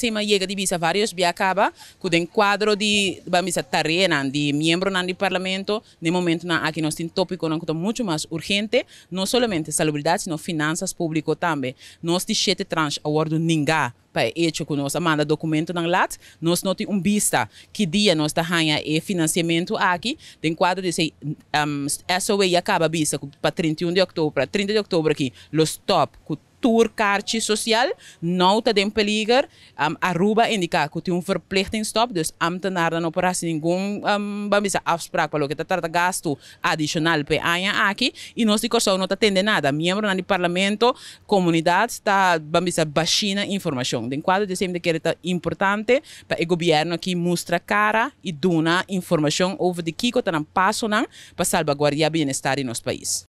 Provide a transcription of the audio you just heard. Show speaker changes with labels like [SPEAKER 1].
[SPEAKER 1] sima yega di bisa varios biakaba kuden de di bamisa tarena de miembro nan di parlamento de momento na aqui nós tem tópico que muito mais urgente não somente salubridade sino finanças público também nós de sete trans awardo ninguém para hecho que nós manda documento na lat, nós noti temos um vista que dia nós tá ganha e eh, financiamento aqui, tem quadro de essa um, SOE acaba vista para 31 de outubro, 30 de outubro aqui, os top, tourkaartje social Nou, te den peligro. Um, Aruba indica dat een stop. Dus ambtenaren um, en operatie niet um, bamisa afspraak. para que tratar gasto adicional pe aña aquí. Y no se cosa no atende nada. Miembro del parlamento, comunidad, está bambisa bashina información. Den cuadro de siempre que era importante para el gobierno que muestra cara y duna información over de kiko tan paso nan para salvaguardar bienestar en nuestro país.